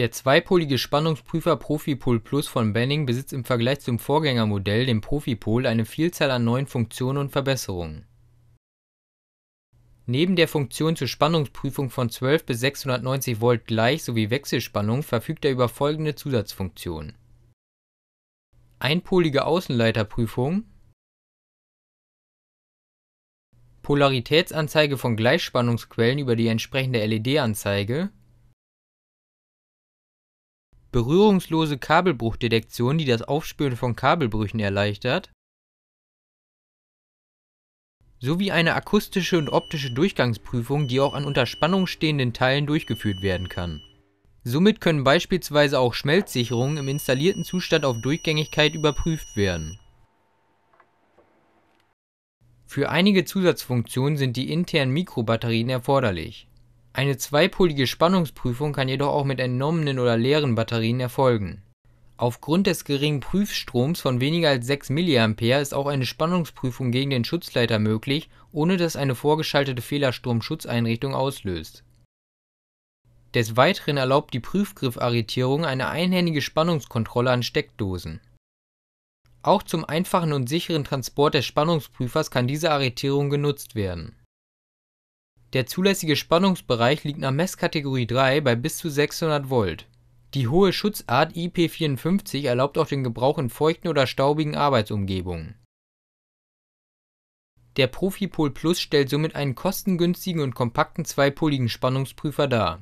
Der zweipolige Spannungsprüfer Profipol Plus von Benning besitzt im Vergleich zum Vorgängermodell, dem Profipol, eine Vielzahl an neuen Funktionen und Verbesserungen. Neben der Funktion zur Spannungsprüfung von 12 bis 690 Volt gleich sowie Wechselspannung verfügt er über folgende Zusatzfunktionen: Einpolige Außenleiterprüfung Polaritätsanzeige von Gleichspannungsquellen über die entsprechende LED-Anzeige berührungslose Kabelbruchdetektion, die das Aufspüren von Kabelbrüchen erleichtert sowie eine akustische und optische Durchgangsprüfung, die auch an unter Spannung stehenden Teilen durchgeführt werden kann. Somit können beispielsweise auch Schmelzsicherungen im installierten Zustand auf Durchgängigkeit überprüft werden. Für einige Zusatzfunktionen sind die internen Mikrobatterien erforderlich eine zweipolige Spannungsprüfung kann jedoch auch mit entnommenen oder leeren Batterien erfolgen. Aufgrund des geringen Prüfstroms von weniger als 6 mA ist auch eine Spannungsprüfung gegen den Schutzleiter möglich, ohne dass eine vorgeschaltete Fehlerstromschutzeinrichtung auslöst. Des Weiteren erlaubt die Prüfgriffarretierung eine einhändige Spannungskontrolle an Steckdosen. Auch zum einfachen und sicheren Transport des Spannungsprüfers kann diese Arretierung genutzt werden der zulässige Spannungsbereich liegt nach Messkategorie 3 bei bis zu 600 Volt. Die hohe Schutzart IP54 erlaubt auch den Gebrauch in feuchten oder staubigen Arbeitsumgebungen. Der Profipol Plus stellt somit einen kostengünstigen und kompakten zweipoligen Spannungsprüfer dar